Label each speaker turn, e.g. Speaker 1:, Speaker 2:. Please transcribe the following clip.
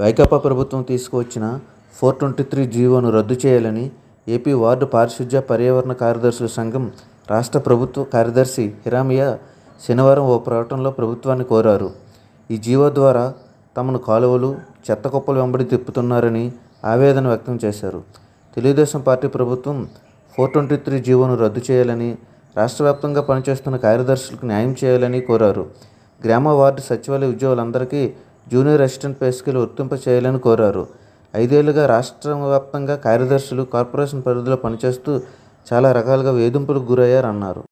Speaker 1: వైకాపా ప్రభుత్వం తీసుకువచ్చిన four twenty three జీవోను రద్దు చేయాలని ఏపీ వార్డు పారిశుధ్య పర్యావరణ కార్యదర్శుల సంఘం రాష్ట్ర ప్రభుత్వ కార్యదర్శి హిరామియ శనివారం ఓ ప్రకటనలో ప్రభుత్వాన్ని కోరారు ఈ జీవో ద్వారా తమను కాలువలు చెత్త కుప్పలు వెంబడి తిప్పుతున్నారని ఆవేదన వ్యక్తం చేశారు తెలుగుదేశం పార్టీ ప్రభుత్వం ఫోర్ ట్వంటీ త్రీ జీవోను రద్దు చేయాలని రాష్ట్ర వ్యాప్తంగా పనిచేస్తున్న కార్యదర్శులకు న్యాయం చేయాలని కోరారు గ్రామ వార్డు సచివాలయ ఉద్యోగులందరికీ జూనియర్ అసిస్టెంట్ పే వర్తింప చేయాలని కోరారు ఐదేళ్లుగా రాష్ట్ర వ్యాప్తంగా కార్యదర్శులు కార్పొరేషన్ పరిధిలో పనిచేస్తూ చాలా రకాలుగా వేధింపులకు గురయ్యారన్నారు